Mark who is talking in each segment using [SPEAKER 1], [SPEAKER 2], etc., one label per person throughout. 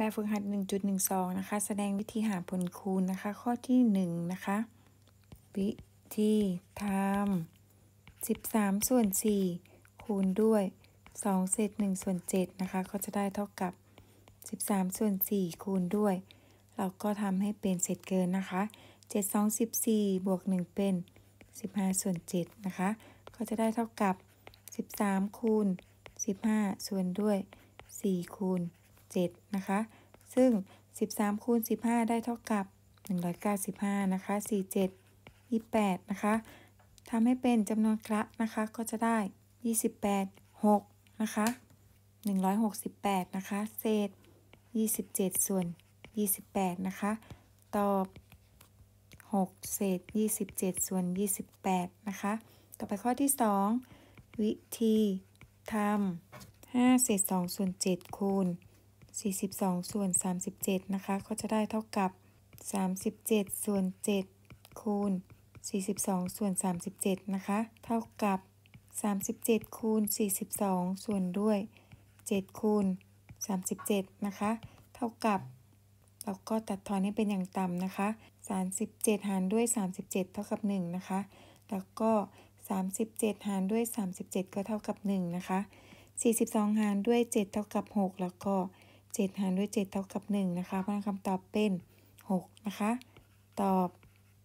[SPEAKER 1] แบบฝึกหัด 1.12นะคะ แสดงวิธีหาผลคูณนะคะ ข้อที่1นะคะวิธีทำ13ส่วน4คูณด้วย 2 เศษ1ส่วน7นะคะก็จะได้เท่ากับ 13ส่วน4คูณด้วย เราก็ทำให้เป็นเศษเกินนะคะ7 2 14บวก1เป็น 15ส่วน7นะคะ ก็จะได้เท่ากับ 13คูณ15ส่วนด้วย4คูณ7นะคะ ซึ่ง 13 คูณ 15 ได้เท่ากับ 195 นะคะ 47 28 นะคะ ทำให้เป็นจำนวนคละนะคะ ก็จะได้ 28 6 นะคะ 168 นะคะ เศษ 27 ส่วน 28 นะคะ ตอบ 6 เศษ 27 ส่วน 28 นะคะ ต่อไปข้อที่ 2 วิธีทำ5เศษ2ส่วน 7 คูณ42ส่วน37นะคะก็จะได้เท่ากับ 37 ส่วน7คูณ 42 ส่วน 37 นะคะ เท่ากับ 37คูณ42 ส่วนด้วย7คูณ37 นะคะ เท่ากับ เราก็ตัดทอนให้เป็นอย่างต่ำนะคะ37 หารด้วย 37เท่ากับ1นะคะ แล้วก็ 37 หารด้วย 37 ก็เท่ากับ1นะคะ42 หารด้วย7เท่ากับ6แล้วก็7หารด้วย 7 เท่ากับ1นะคะเพราะนั้นคำตอบเป็น6นะคะ ตอบ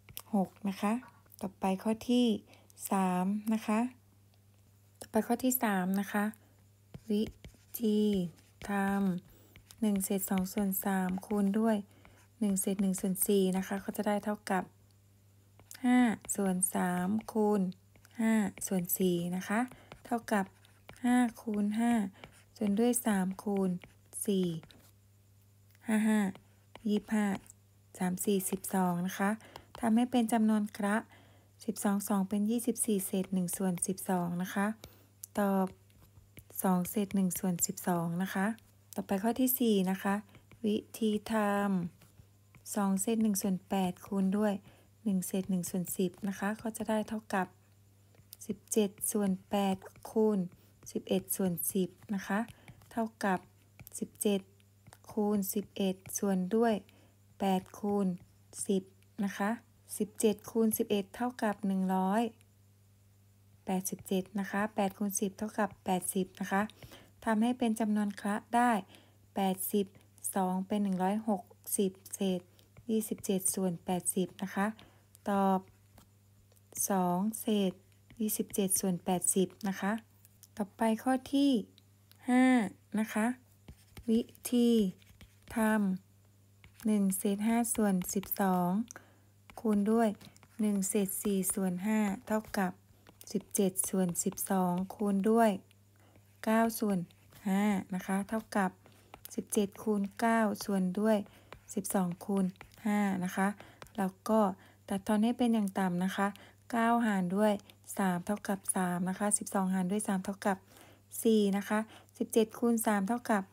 [SPEAKER 1] 6นะคะ ต่อไปข้อที่3นะคะ ต่อไปข้อที่3นะคะ วิธีทำ1เศษ2ส่วน 3 คูณด้วย 1 เศษ1ส่วน4นะคะก็จะได้เท่ากับ5ส่วน3คูณ5ส่วน4นะคะ เท่ากับ5คูณ5ส่วนด้วย3คูณสี่ห้าห้ายี่ห้าสามสี่สิบสองนะคะทำให้เป็นจำนวนคระสิบสองสองเป็นยี่สิบสี่เศษหนึ่งส่วนสิบสองนะคะ ตอบสองเศษหนึ่งส่วนสิบสองนะคะ ต่อไปข้อที่สี่นะคะ วิธีทำสองเศษหนึ่งส่วนแปดคูณด้วยหนึ่งเศษหนึ่งส่วนสิบนะคะ ก็จะได้เท่ากับสิบเจ็ดส่วนแปดคูณสิบเอ็ดส่วนสิบนะคะ เท่ากับ17คูณ 11 ส่วนด้วย 8 คูณ 10 นะคะ 17 คูณ 11 เท่ากับ100 87 นะคะ8คูณ 10 เท่ากับ 80 นะคะ ทำให้เป็นจำนวนคละได้80 2เป็น 160 เศษ 27 ส่วน 80 นะคะ ตอบ 2 เศษ 27 ส่วน 80 นะคะ ต่อไปข้อที่ 5 นะคะวิธีทำหนึ่งเศษห้าส่วนสิบสองคูณด้วยหนึ่งเศษสี่ส่วนห้าเท่ากับสิบเจ็ดส่วนสิบสองคูณด้วยเก้าส่วนห้านะคะ เท่ากับสิบเจ็ดคูณเก้าส่วนด้วยสิบสองคูณห้านะคะ แล้วก็ตัดทอนให้เป็นอย่างต่ำนะคะเก้าหารด้วยสามเท่ากับสามนะคะสิบสองหารด้วยสามเท่ากับสี่นะคะสิบเจ็ดคูณสามเท่ากับ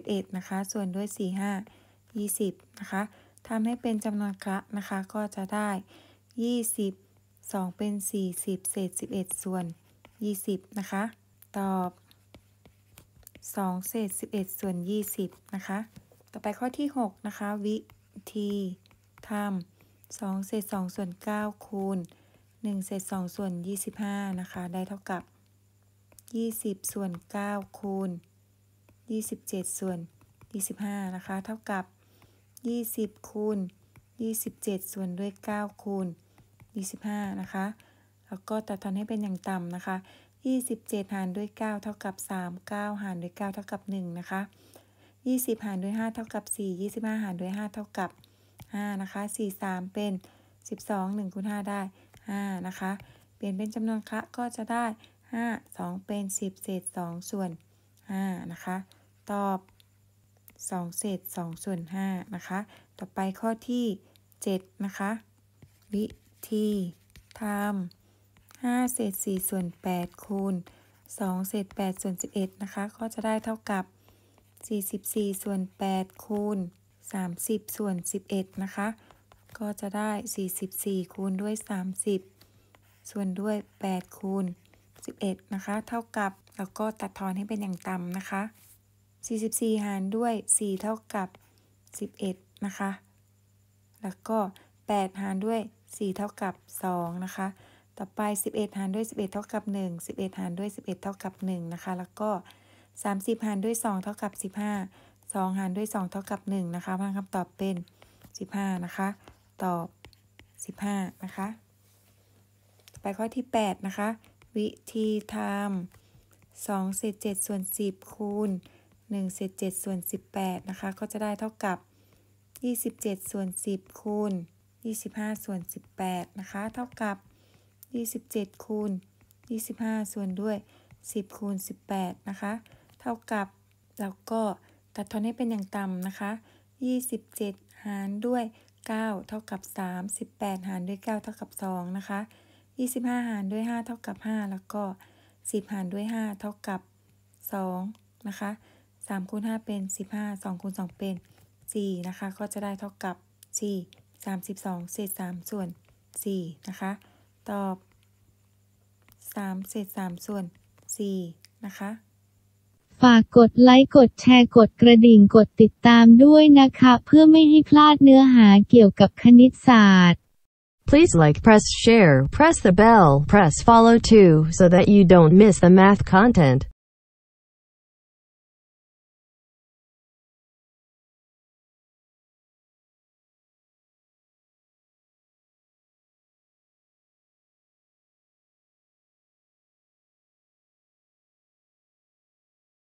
[SPEAKER 1] 51นะคะ ส่วนด้วย4 5 20นะคะทำให้เป็นจำนวนคระนะคะ ก็จะได้ 20 2 เป็น 40 เศษ 11 ส่วน 20นะคะ ตอบ 2 เศษ 11ส่วน20นะคะ ต่อไปข้อที่6นะคะวิธีทำ2เศษ2ส่วน9คูณ1เศษ2ส่วน25นะคะ ได้เท่ากับ 20ส่วน9คูณ27 ส่วน25 นะคะ เท่ากับ 20คูณ27 ส่วนด้วย 9คูณ25 นะคะ แล้วก็ตัดทอนให้เป็นอย่างต่ำนะคะ 27 หารด้วย 9 เท่ากับ 3 9 หารด้วย 9 เท่ากับ1นะคะ20หารด้วย5เท่ากับ4 25 หารด้วย5เท่ากับ5นะคะ4 3 เป็น 12 1คูณ5ได้ 5 นะคะ เปลี่ยนเป็นจำนวนคะก็จะได้ 5 2เป็น10เศษ2ส่วน5นะคะตอบ 2เศษ2ส่วน5นะคะ ต่อไปข้อที่7นะคะวิธีทำ5เศษ4ส่วน8คูณ2เศษ8ส่วน 11 นะคะ ก็จะได้เท่ากับ 44ส่วน8คูณ30 ส่วน 11 นะคะ ก็จะได้ 44คูณด้วย 30 ส่วนด้วย 8คูณ11 นะคะ เท่ากับแล้วก็ตัดทอนให้เป็นอย่างต่ำนะคะ44หารด้วย 4 เท่ากับ 11 นะคะ แล้วก็ 8 หารด้วย 4 เท่ากับ2นะคะ ต่อไป 11 หารด้วย 11 เท่ากับ 1 11 หารด้วย 11 เท่ากับ1นะคะ แล้วก็ 30 หารด้วย 2 เท่ากับ 15 2 หารด้วย 2 เท่ากับ1นะคะพังคำตอบเป็น 15 นะคะ ตอบ 15 นะคะไปข้อที่8 นะคะ วิธีทำ2เศษ7ส่วน 10 คูณ1เศษ7ส่วน18 นะคะ ก็จะได้เท่ากับ 27ส่วน10คูณ25ส่วน18นะคะ เท่ากับ 27คูณ25ส่วนด้วย 10คูณ18 นะคะ เท่ากับเราก็ตัดทอนให้เป็นอย่างต่ำนะคะ 27 หารด้วย9เท่ากับ3 18หารด้วย9เท่ากับ2นะคะ 25 หารด้วย5เท่ากับ5แล้วก็ 10 หารด้วย5เท่ากับ2นะคะ3คูณ5เป็น 15 2คูณ2เป็น4นะคะก็จะได้เท่ากับ4 32 เศษ3ส่วน4นะคะตอบ 3 เศษ3ส่วน4นะคะฝากกดไลค์กดแชร์กดกระดิ่งกดติดตามด้วยนะคะเพื่อไม่ให้พลาดเนื้อหาเกี่ยวกับคณิตศาสตร์ Please like press share press the bell press follow too so that you don't miss the math content